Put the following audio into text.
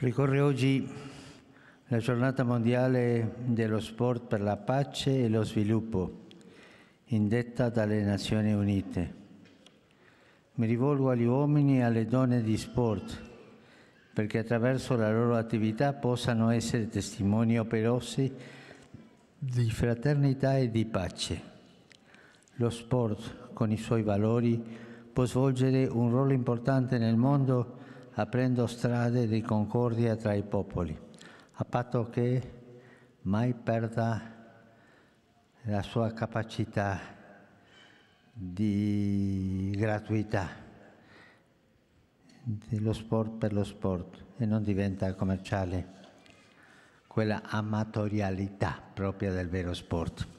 Ricorre oggi la giornata mondiale dello sport per la pace e lo sviluppo, indetta dalle Nazioni Unite. Mi rivolgo agli uomini e alle donne di sport perché attraverso la loro attività possano essere testimoni operosi di fraternità e di pace. Lo sport, con i suoi valori, può svolgere un ruolo importante nel mondo aprendo strade di concordia tra i popoli, a patto che mai perda la sua capacità di gratuità dello sport per lo sport e non diventa commerciale quella amatorialità propria del vero sport.